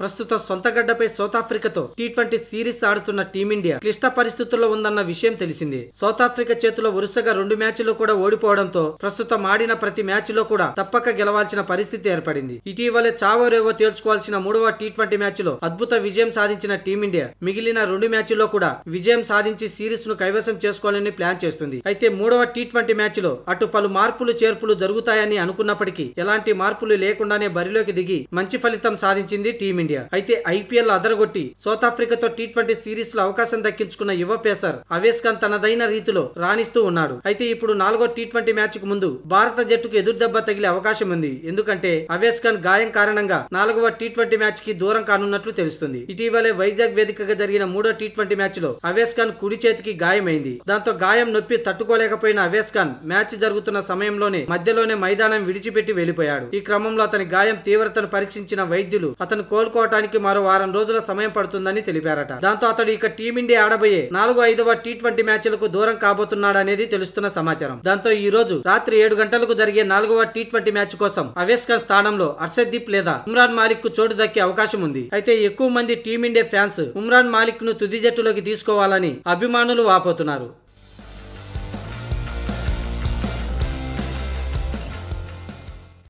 ప్రస్తుతం సొంత గడ్డపై సౌతాఫ్రికాతో టీ ట్వంటీ సిరీస్ ఆడుతున్న టీమిండియా క్లిష్ట పరిస్థితుల్లో ఉందన్న విషయం తెలిసింది సౌతాఫ్రికా చేతిలో వరుసగా రెండు మ్యాచ్లు కూడా ఓడిపోవడంతో ప్రస్తుతం ఆడిన ప్రతి మ్యాచ్ లో కూడా తప్పక గెలవాల్సిన పరిస్థితి ఏర్పడింది ఇటీవలే చావోరేవో తేల్చుకోవాల్సిన మూడవ టీ ట్వంటీ మ్యాచ్ లో అద్భుత విజయం సాధించిన టీమిండియా మిగిలిన రెండు మ్యాచ్ల్లో కూడా విజయం సాధించి సిరీస్ ను కైవసం చేసుకోవాలని ప్లాన్ చేస్తుంది అయితే మూడవ టీ ట్వంటీ మ్యాచ్ లో అటు పలు మార్పులు చేర్పులు జరుగుతాయని అనుకున్నప్పటికీ ఎలాంటి మార్పులు లేకుండానే బరిలోకి దిగి మంచి ఫలితం సాధించింది టీమిండియా ఇండియా అయితే ఐపీఎల్ అదరగొట్టి సౌత్ ఆఫ్రికాతో టీ ట్వంటీ సిరీస్ లో అవకాశం దక్కించుకున్న యువ పేసర్ అవేష్ ఖాన్ తనదైన రీతిలో రాణిస్తూ ఉన్నాడు అయితే ఇప్పుడు నాలుగో టీ ట్వంటీ మ్యాచ్ కు ముందు భారత జట్టుకు ఎదురుదెబ్బ తగిలే అవకాశం ఉంది ఎందుకంటే అవేష్ ఖాన్ గాయం కారణంగా నాలుగవ టీ ట్వంటీ మ్యాచ్ కి దూరం కానున్నట్లు తెలుస్తుంది ఇటీవలే వైజాగ్ వేదికగా జరిగిన మూడో టీ ట్వంటీ మ్యాచ్ లో అవేష్ ఖాన్ కుడి చేతికి గాయమైంది దాంతో గాయం నొప్పి తట్టుకోలేకపోయిన అవేష్ ఖాన్ మ్యాచ్ జరుగుతున్న సమయంలోనే మధ్యలోనే మైదానం విడిచిపెట్టి వెళ్లిపోయాడు ఈ క్రమంలో అతని గాయం తీవ్రతను పరీక్షించిన వైద్యులు అతను కోలుకో చేసుకోవటానికి మరో వారం రోజుల సమయం పడుతుందని తెలిపారట దాంతో అతడు ఇక టీమిండియా ఆడబోయే నాలుగు ఐదవ టీ ట్వంటీ మ్యాచ్లకు దూరం కాబోతున్నాడనేది తెలుస్తున్న సమాచారం దాంతో ఈ రోజు రాత్రి ఏడు గంటలకు జరిగే నాలుగవ టీ ట్వంటీ మ్యాచ్ కోసం అవేష్కర్ స్థానంలో అర్షద్దీప్ లేదా ఉమ్రాన్ మాలిక్ కు చోటు దక్కే అవకాశం ఉంది అయితే ఎక్కువ మంది టీమిండియా ఫ్యాన్స్ ఉమ్రాన్ మాలిక్ ను తుది జట్టులోకి తీసుకోవాలని అభిమానులు వాపోతున్నారు